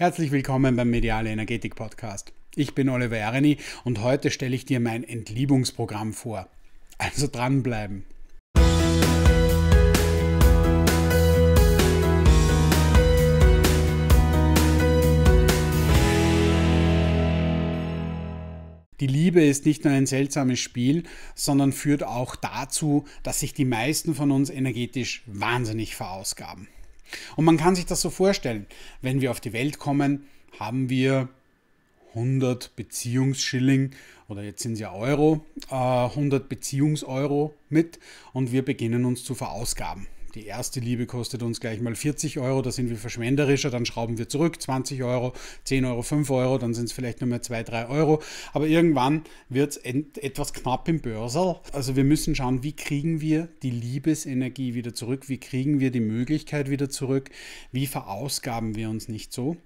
Herzlich willkommen beim Mediale Energetik Podcast. Ich bin Oliver Ereni und heute stelle ich dir mein Entliebungsprogramm vor. Also dranbleiben. Die Liebe ist nicht nur ein seltsames Spiel, sondern führt auch dazu, dass sich die meisten von uns energetisch wahnsinnig verausgaben. Und man kann sich das so vorstellen. Wenn wir auf die Welt kommen, haben wir 100 Beziehungsschilling oder jetzt sind es ja Euro, 100 äh, Beziehungseuro mit und wir beginnen uns zu verausgaben. Die erste Liebe kostet uns gleich mal 40 Euro, da sind wir verschwenderischer, dann schrauben wir zurück, 20 Euro, 10 Euro, 5 Euro, dann sind es vielleicht nur mehr 2, 3 Euro. Aber irgendwann wird es etwas knapp im Börser. Also wir müssen schauen, wie kriegen wir die Liebesenergie wieder zurück, wie kriegen wir die Möglichkeit wieder zurück, wie verausgaben wir uns nicht so.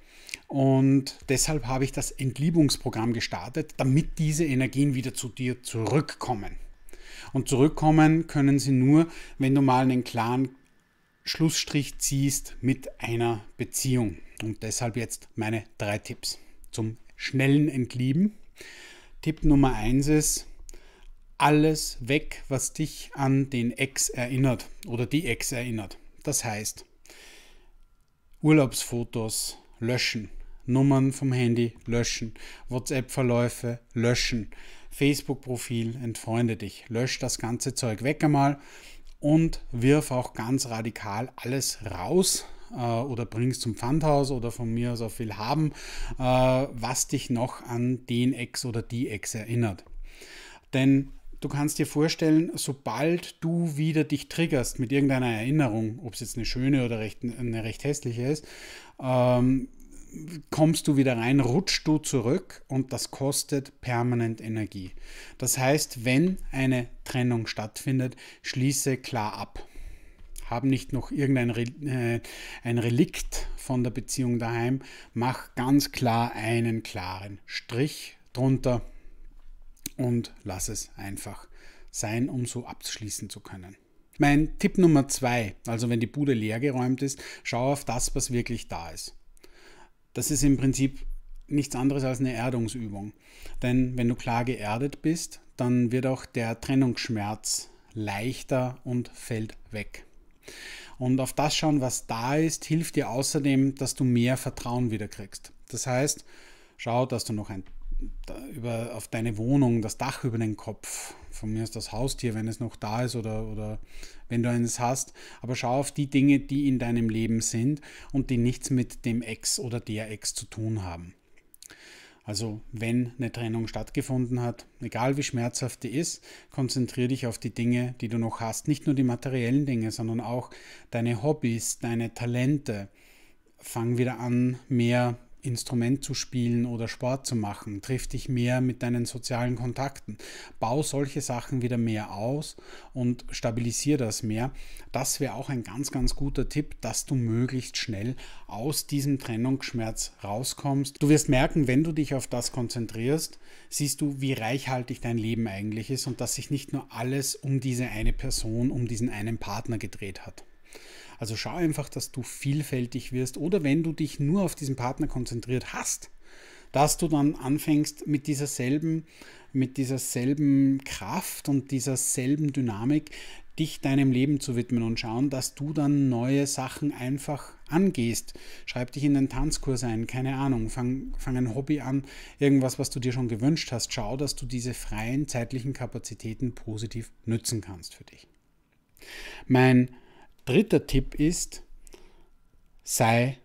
Und deshalb habe ich das Entliebungsprogramm gestartet, damit diese Energien wieder zu dir zurückkommen. Und zurückkommen können sie nur, wenn du mal einen klaren Schlussstrich ziehst mit einer Beziehung. Und deshalb jetzt meine drei Tipps zum schnellen Entlieben. Tipp Nummer eins ist, alles weg, was dich an den Ex erinnert oder die Ex erinnert. Das heißt, Urlaubsfotos löschen, Nummern vom Handy löschen, WhatsApp-Verläufe löschen, Facebook-Profil, entfreunde dich, lösch das ganze Zeug weg einmal und wirf auch ganz radikal alles raus äh, oder bring es zum Pfandhaus oder von mir aus auf viel haben, äh, was dich noch an den Ex oder die Ex erinnert. Denn du kannst dir vorstellen, sobald du wieder dich triggerst mit irgendeiner Erinnerung, ob es jetzt eine schöne oder recht, eine recht hässliche ist, ähm, kommst du wieder rein, rutschst du zurück und das kostet permanent Energie. Das heißt, wenn eine Trennung stattfindet, schließe klar ab. Hab nicht noch irgendein äh, ein Relikt von der Beziehung daheim, mach ganz klar einen klaren Strich drunter und lass es einfach sein, um so abschließen zu können. Mein Tipp Nummer zwei, also wenn die Bude leer geräumt ist, schau auf das, was wirklich da ist das ist im Prinzip nichts anderes als eine Erdungsübung. Denn wenn du klar geerdet bist, dann wird auch der Trennungsschmerz leichter und fällt weg. Und auf das schauen, was da ist, hilft dir außerdem, dass du mehr Vertrauen wiederkriegst. Das heißt, schau, dass du noch ein über, auf deine Wohnung, das Dach über den Kopf, von mir ist das Haustier, wenn es noch da ist oder, oder wenn du eines hast, aber schau auf die Dinge, die in deinem Leben sind und die nichts mit dem Ex oder der Ex zu tun haben. Also wenn eine Trennung stattgefunden hat, egal wie schmerzhaft die ist, konzentriere dich auf die Dinge, die du noch hast. Nicht nur die materiellen Dinge, sondern auch deine Hobbys, deine Talente. Fang wieder an, mehr Instrument zu spielen oder Sport zu machen, triff dich mehr mit deinen sozialen Kontakten, bau solche Sachen wieder mehr aus und stabilisier das mehr. Das wäre auch ein ganz, ganz guter Tipp, dass du möglichst schnell aus diesem Trennungsschmerz rauskommst. Du wirst merken, wenn du dich auf das konzentrierst, siehst du, wie reichhaltig dein Leben eigentlich ist und dass sich nicht nur alles um diese eine Person, um diesen einen Partner gedreht hat. Also schau einfach, dass du vielfältig wirst oder wenn du dich nur auf diesen Partner konzentriert hast, dass du dann anfängst mit dieser selben, mit dieser selben Kraft und dieser selben Dynamik dich deinem Leben zu widmen und schauen, dass du dann neue Sachen einfach angehst. Schreib dich in den Tanzkurs ein, keine Ahnung, fang, fang ein Hobby an, irgendwas, was du dir schon gewünscht hast. Schau, dass du diese freien zeitlichen Kapazitäten positiv nützen kannst für dich. Mein Dritter Tipp ist, sei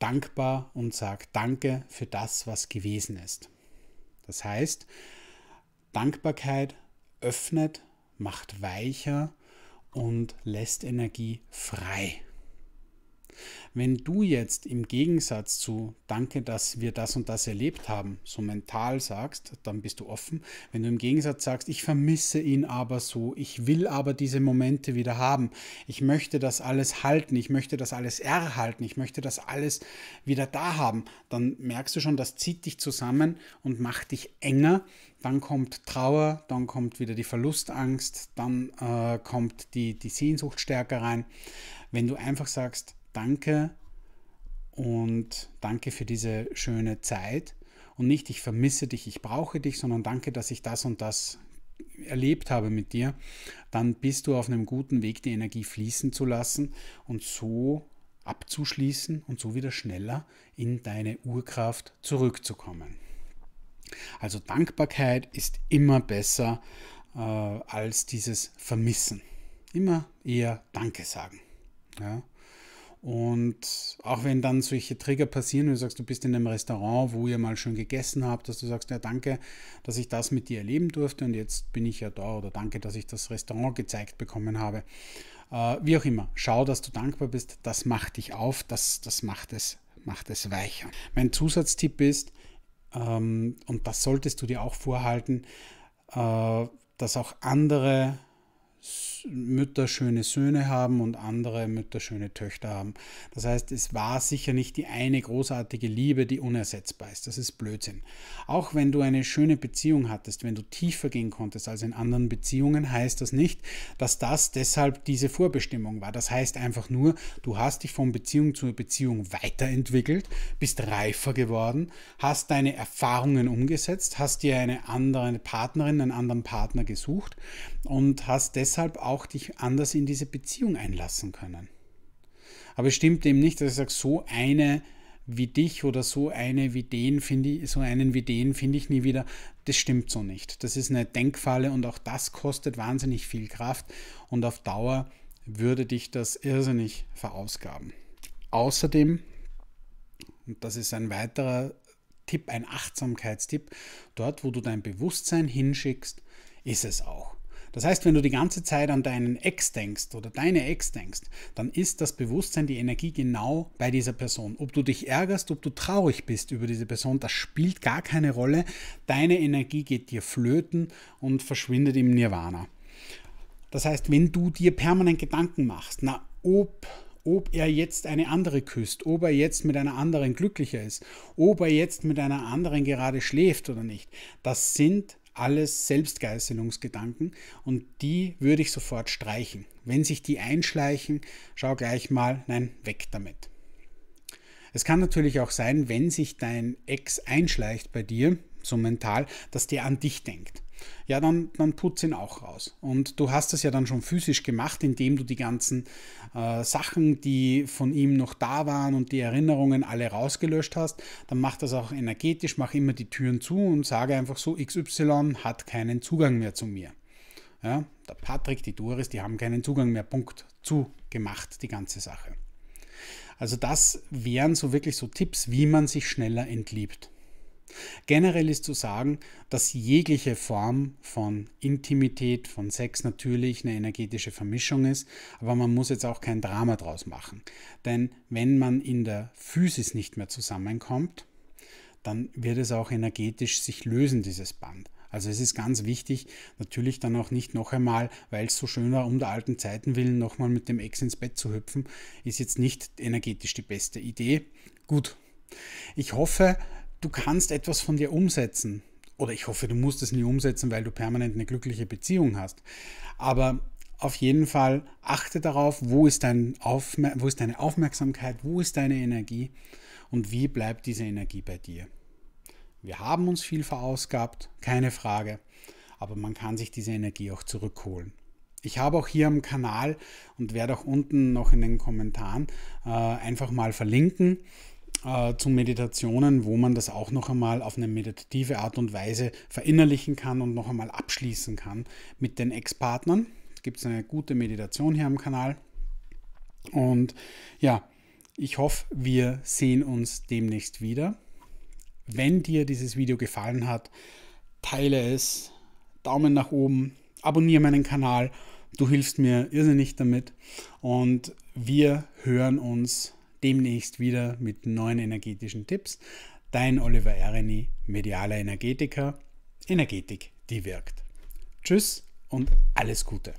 dankbar und sag Danke für das, was gewesen ist. Das heißt, Dankbarkeit öffnet, macht weicher und lässt Energie frei. Wenn du jetzt im Gegensatz zu Danke, dass wir das und das erlebt haben, so mental sagst, dann bist du offen. Wenn du im Gegensatz sagst, ich vermisse ihn aber so, ich will aber diese Momente wieder haben, ich möchte das alles halten, ich möchte das alles erhalten, ich möchte das alles wieder da haben, dann merkst du schon, das zieht dich zusammen und macht dich enger. Dann kommt Trauer, dann kommt wieder die Verlustangst, dann äh, kommt die, die Sehnsucht stärker rein. Wenn du einfach sagst, danke und danke für diese schöne Zeit. Und nicht, ich vermisse dich, ich brauche dich, sondern danke, dass ich das und das erlebt habe mit dir, dann bist du auf einem guten Weg, die Energie fließen zu lassen und so abzuschließen und so wieder schneller in deine Urkraft zurückzukommen. Also Dankbarkeit ist immer besser äh, als dieses Vermissen. Immer eher Danke sagen. Ja? Und auch wenn dann solche Trigger passieren, wenn du sagst, du bist in einem Restaurant, wo ihr mal schön gegessen habt, dass du sagst, ja danke, dass ich das mit dir erleben durfte und jetzt bin ich ja da oder danke, dass ich das Restaurant gezeigt bekommen habe. Äh, wie auch immer, schau, dass du dankbar bist, das macht dich auf, das, das macht, es, macht es weicher. Mein Zusatztipp ist, ähm, und das solltest du dir auch vorhalten, äh, dass auch andere Mütter schöne Söhne haben und andere Mütter schöne Töchter haben. Das heißt, es war sicher nicht die eine großartige Liebe, die unersetzbar ist. Das ist Blödsinn. Auch wenn du eine schöne Beziehung hattest, wenn du tiefer gehen konntest als in anderen Beziehungen, heißt das nicht, dass das deshalb diese Vorbestimmung war. Das heißt einfach nur, du hast dich von Beziehung zu Beziehung weiterentwickelt, bist reifer geworden, hast deine Erfahrungen umgesetzt, hast dir eine andere Partnerin, einen anderen Partner gesucht und hast deshalb deshalb auch dich anders in diese Beziehung einlassen können. Aber es stimmt eben nicht, dass ich sage, so eine wie dich oder so eine wie den finde ich, so einen wie den finde ich nie wieder. Das stimmt so nicht. Das ist eine Denkfalle und auch das kostet wahnsinnig viel Kraft und auf Dauer würde dich das irrsinnig verausgaben. Außerdem, und das ist ein weiterer Tipp, ein Achtsamkeitstipp, dort, wo du dein Bewusstsein hinschickst, ist es auch. Das heißt, wenn du die ganze Zeit an deinen Ex denkst oder deine Ex denkst, dann ist das Bewusstsein, die Energie genau bei dieser Person. Ob du dich ärgerst, ob du traurig bist über diese Person, das spielt gar keine Rolle. Deine Energie geht dir flöten und verschwindet im Nirvana. Das heißt, wenn du dir permanent Gedanken machst, na, ob ob er jetzt eine andere küsst, ob er jetzt mit einer anderen glücklicher ist, ob er jetzt mit einer anderen gerade schläft oder nicht. Das sind alles Selbstgeißelungsgedanken und die würde ich sofort streichen. Wenn sich die einschleichen, schau gleich mal, nein, weg damit. Es kann natürlich auch sein, wenn sich dein Ex einschleicht bei dir, so mental, dass der an dich denkt. Ja, dann, dann putz ihn auch raus. Und du hast das ja dann schon physisch gemacht, indem du die ganzen äh, Sachen, die von ihm noch da waren und die Erinnerungen alle rausgelöscht hast. Dann mach das auch energetisch, mach immer die Türen zu und sage einfach so, XY hat keinen Zugang mehr zu mir. Ja, der Patrick, die Doris, die haben keinen Zugang mehr. Punkt. Zugemacht, die ganze Sache. Also das wären so wirklich so Tipps, wie man sich schneller entliebt. Generell ist zu sagen, dass jegliche Form von Intimität, von Sex natürlich eine energetische Vermischung ist, aber man muss jetzt auch kein Drama draus machen. Denn wenn man in der Physis nicht mehr zusammenkommt, dann wird es auch energetisch sich lösen, dieses Band. Also es ist ganz wichtig, natürlich dann auch nicht noch einmal, weil es so schön war, um der alten Zeiten willen, nochmal mit dem Ex ins Bett zu hüpfen, ist jetzt nicht energetisch die beste Idee. Gut. Ich hoffe, du kannst etwas von dir umsetzen. Oder ich hoffe, du musst es nie umsetzen, weil du permanent eine glückliche Beziehung hast. Aber auf jeden Fall achte darauf, wo ist, dein Aufmer wo ist deine Aufmerksamkeit, wo ist deine Energie und wie bleibt diese Energie bei dir. Wir haben uns viel verausgabt, keine Frage, aber man kann sich diese Energie auch zurückholen. Ich habe auch hier am Kanal und werde auch unten noch in den Kommentaren äh, einfach mal verlinken, äh, zu Meditationen, wo man das auch noch einmal auf eine meditative Art und Weise verinnerlichen kann und noch einmal abschließen kann mit den Ex-Partnern. Gibt es eine gute Meditation hier am Kanal. Und ja, ich hoffe, wir sehen uns demnächst wieder. Wenn dir dieses Video gefallen hat, teile es, Daumen nach oben, abonniere meinen Kanal. Du hilfst mir irrsinnig damit und wir hören uns demnächst wieder mit neuen energetischen Tipps. Dein Oliver Ereni, medialer Energetiker. Energetik, die wirkt. Tschüss und alles Gute.